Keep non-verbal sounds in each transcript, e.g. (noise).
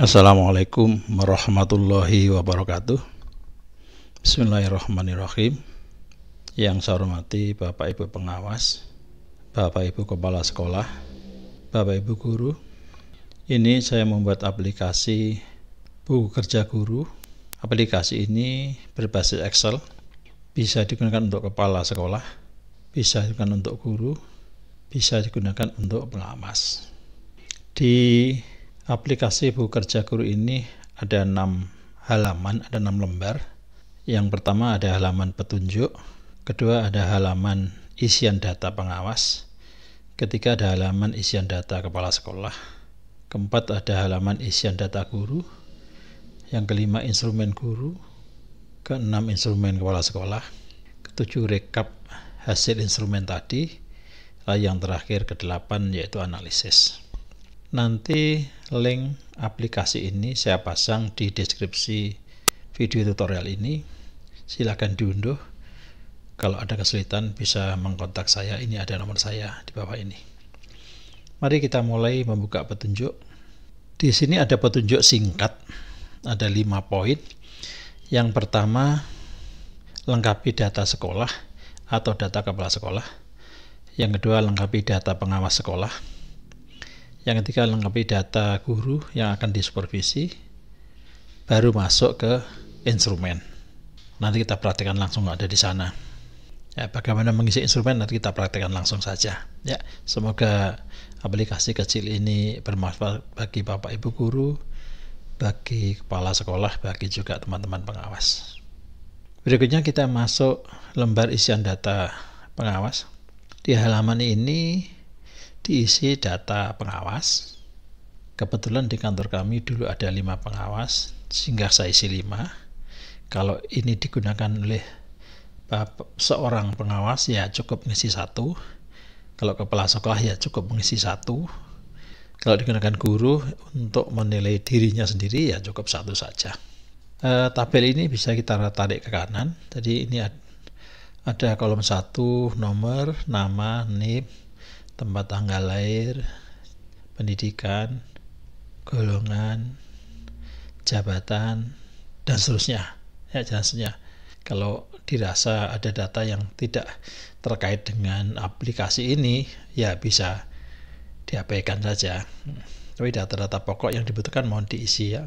Assalamualaikum warahmatullahi wabarakatuh Bismillahirrahmanirrahim Yang saya hormati Bapak Ibu pengawas Bapak Ibu kepala sekolah Bapak Ibu guru Ini saya membuat aplikasi buku kerja guru Aplikasi ini berbasis Excel Bisa digunakan untuk kepala sekolah Bisa digunakan untuk guru Bisa digunakan untuk pengawas Di aplikasi buku kerja guru ini ada enam halaman, ada enam lembar. Yang pertama ada halaman petunjuk, kedua ada halaman isian data pengawas, ketiga ada halaman isian data kepala sekolah, keempat ada halaman isian data guru, yang kelima instrumen guru, keenam instrumen kepala sekolah, ketujuh rekap hasil instrumen tadi, yang terakhir kedelapan yaitu analisis. Nanti link aplikasi ini saya pasang di deskripsi video tutorial ini. Silahkan diunduh. Kalau ada kesulitan bisa mengkontak saya. Ini ada nomor saya di bawah ini. Mari kita mulai membuka petunjuk. Di sini ada petunjuk singkat. Ada lima poin. Yang pertama, lengkapi data sekolah atau data kepala sekolah. Yang kedua, lengkapi data pengawas sekolah yang ketiga lengkapi data guru yang akan disupervisi baru masuk ke instrumen. Nanti kita praktekkan langsung ada di sana. Ya, bagaimana mengisi instrumen nanti kita praktekkan langsung saja. Ya, semoga aplikasi kecil ini bermanfaat bagi Bapak Ibu guru, bagi kepala sekolah, bagi juga teman-teman pengawas. Berikutnya kita masuk lembar isian data pengawas. Di halaman ini diisi data pengawas. Kebetulan di kantor kami dulu ada lima pengawas, sehingga saya isi lima. Kalau ini digunakan oleh seorang pengawas ya cukup mengisi satu. Kalau kepala sekolah ya cukup mengisi satu. Kalau digunakan guru untuk menilai dirinya sendiri ya cukup satu saja. E, tabel ini bisa kita tarik ke kanan. Jadi ini ada kolom satu nomor, nama, nip tempat tanggal lahir, pendidikan, golongan, jabatan, dan seterusnya. Ya, jelasnya Kalau dirasa ada data yang tidak terkait dengan aplikasi ini, ya bisa diabaikan saja. Tapi data-data pokok yang dibutuhkan mohon diisi ya.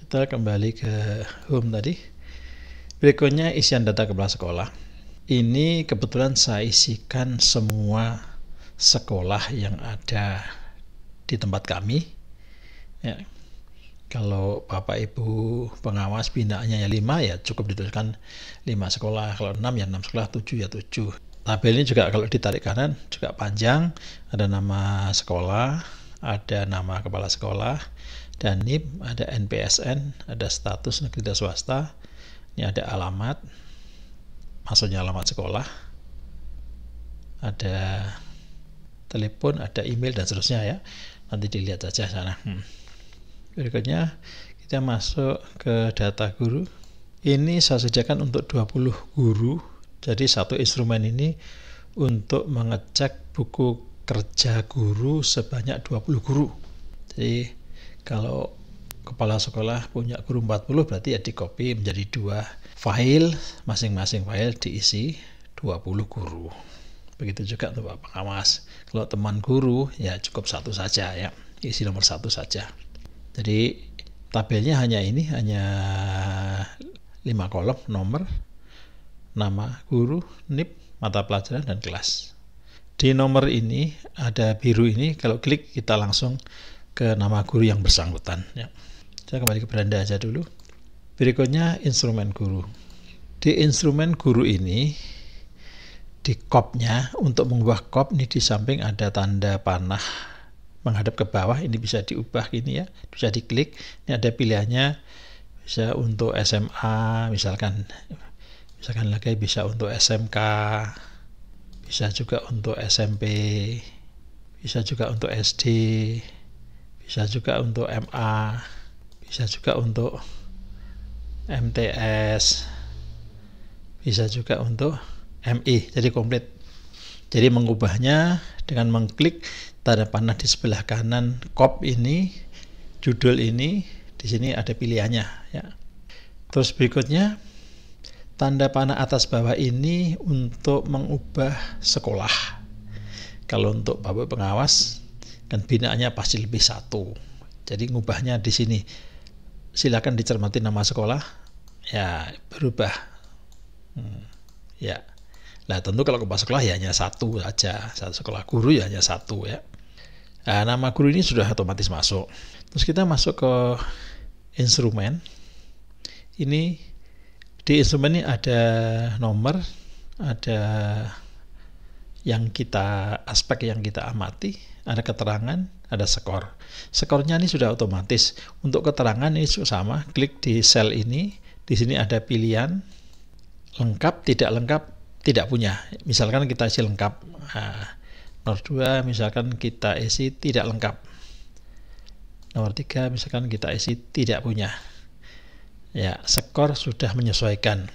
Kita kembali ke home tadi. Berikutnya isian data kepala sekolah. Ini kebetulan saya isikan semua sekolah yang ada di tempat kami. Ya. Kalau Bapak Ibu pengawas binaannya ya 5 ya cukup dituliskan 5 sekolah, kalau 6 ya 6 sekolah, 7 ya 7. Tabel ini juga kalau ditarik kanan juga panjang, ada nama sekolah, ada nama kepala sekolah, dan NIP, ada NPSN, ada status negeri dan swasta, ini ada alamat, maksudnya alamat sekolah, ada telepon, ada email dan seterusnya ya. Nanti dilihat saja sana. Hmm. Berikutnya kita masuk ke data guru. Ini saya sediakan untuk 20 guru. Jadi satu instrumen ini untuk mengecek buku kerja guru sebanyak 20 guru. Jadi kalau kepala sekolah punya guru 40 berarti ya di copy menjadi dua file masing-masing file diisi 20 guru begitu juga untuk Pak Pengawas. Kalau teman guru ya cukup satu saja ya, isi nomor satu saja. Jadi tabelnya hanya ini, hanya lima kolom nomor, nama guru, NIP, mata pelajaran, dan kelas. Di nomor ini ada biru ini, kalau klik kita langsung ke nama guru yang bersangkutan. Ya. Saya kembali ke beranda aja dulu. Berikutnya instrumen guru. Di instrumen guru ini di kopnya untuk mengubah kop ini di samping ada tanda panah menghadap ke bawah ini bisa diubah gini ya bisa diklik ini ada pilihannya bisa untuk SMA misalkan misalkan lagi bisa untuk SMK bisa juga untuk SMP bisa juga untuk SD bisa juga untuk MA bisa juga untuk MTS bisa juga untuk MI, e, jadi komplit. Jadi mengubahnya dengan mengklik tanda panah di sebelah kanan kop ini, judul ini, di sini ada pilihannya ya. Terus berikutnya tanda panah atas bawah ini untuk mengubah sekolah. Kalau untuk bapak pengawas kan binaannya pasti lebih satu. Jadi ngubahnya di sini. Silakan dicermati nama sekolah. Ya berubah. Hmm, ya. Nah tentu kalau kepala sekolah ya hanya satu saja, satu sekolah guru ya hanya satu ya. Nah, nama guru ini sudah otomatis masuk. Terus kita masuk ke instrumen. Ini di instrumen ini ada nomor, ada yang kita aspek yang kita amati, ada keterangan, ada skor. Skornya ini sudah otomatis. Untuk keterangan ini sama, klik di sel ini, di sini ada pilihan lengkap, tidak lengkap, tidak punya. Misalkan kita isi lengkap. Nah, nomor 2 misalkan kita isi tidak lengkap. Nomor 3 misalkan kita isi tidak punya. Ya, skor sudah menyesuaikan.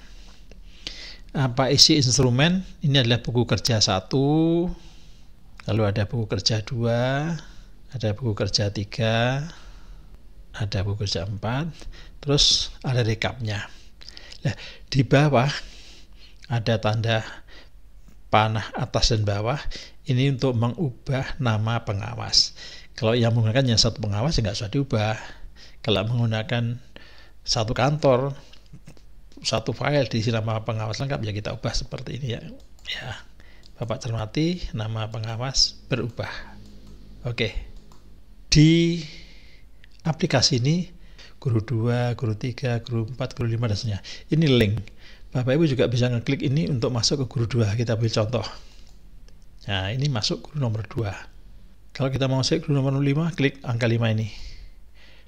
Apa isi instrumen? Ini adalah buku kerja 1, lalu ada buku kerja 2, ada buku kerja 3, ada buku kerja 4, terus ada rekapnya. Nah, di bawah ada tanda panah atas dan bawah ini untuk mengubah nama pengawas kalau yang menggunakan yang satu pengawas tidak ya usah diubah kalau menggunakan satu kantor satu file diisi nama pengawas lengkap ya kita ubah seperti ini ya ya Bapak cermati nama pengawas berubah oke di aplikasi ini guru 2, guru 3, guru 4, guru 5 dan seterusnya ini link Bapak Ibu juga bisa ngeklik ini untuk masuk ke guru 2. Kita ambil contoh. Nah, ini masuk guru nomor 2. Kalau kita mau cek guru nomor 5, klik angka 5 ini.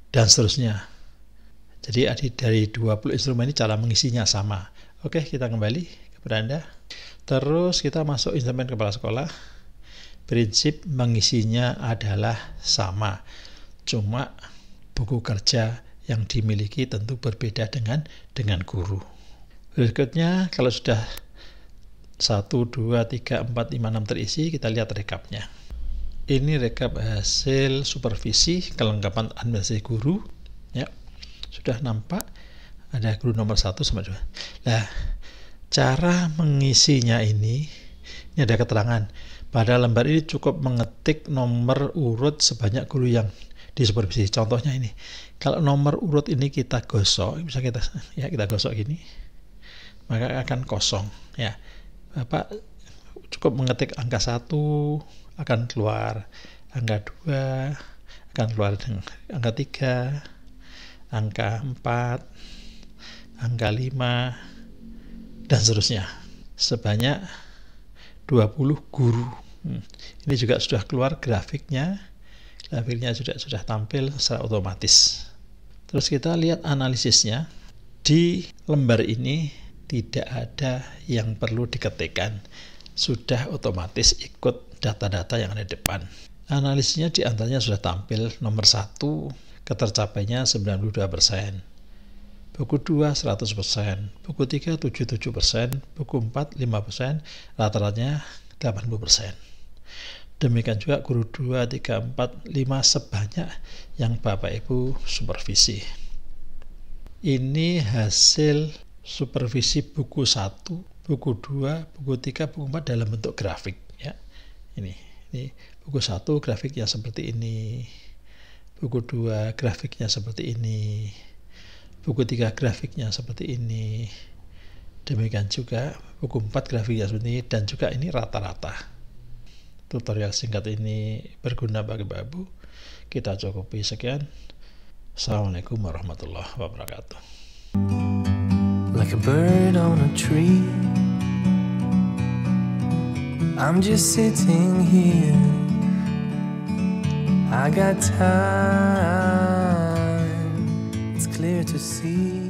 Dan seterusnya. Jadi dari 20 instrumen ini cara mengisinya sama. Oke, kita kembali ke Anda. Terus kita masuk instrumen kepala sekolah. Prinsip mengisinya adalah sama. Cuma buku kerja yang dimiliki tentu berbeda dengan dengan guru. Berikutnya, kalau sudah 1, 2, 3, 4, 5, 6 terisi, kita lihat rekapnya. Ini rekap hasil supervisi kelengkapan administrasi guru. Ya, sudah nampak ada guru nomor 1 sama 2. Nah, cara mengisinya ini, ini ada keterangan. Pada lembar ini cukup mengetik nomor urut sebanyak guru yang disupervisi. Contohnya ini, kalau nomor urut ini kita gosok, bisa kita (laughs) ya kita gosok gini, maka akan kosong ya Bapak cukup mengetik angka 1 akan keluar angka 2 akan keluar dengan angka 3 angka empat angka lima dan seterusnya sebanyak 20 guru hmm. ini juga sudah keluar grafiknya grafiknya sudah sudah tampil secara otomatis terus kita lihat analisisnya di lembar ini tidak ada yang perlu diketikkan. Sudah otomatis ikut data-data yang ada di depan. Analisnya di antaranya sudah tampil nomor 1 ketercapainya 92%. Buku 2 100%, buku 3 77%, buku 4 5%, rata-ratanya 80%. Demikian juga guru 2, 3, 4, 5 sebanyak yang Bapak Ibu supervisi. Ini hasil supervisi buku 1, buku 2, buku 3, buku 4 dalam bentuk grafik ya. Ini, ini buku 1 grafiknya seperti ini. Buku 2 grafiknya seperti ini. Buku 3 grafiknya seperti ini. Demikian juga buku 4 grafiknya seperti ini dan juga ini rata-rata. Tutorial singkat ini berguna bagi babu. Kita cukupi sekian. Assalamualaikum warahmatullahi wabarakatuh. like a bird on a tree. I'm just sitting here. I got time, it's clear to see.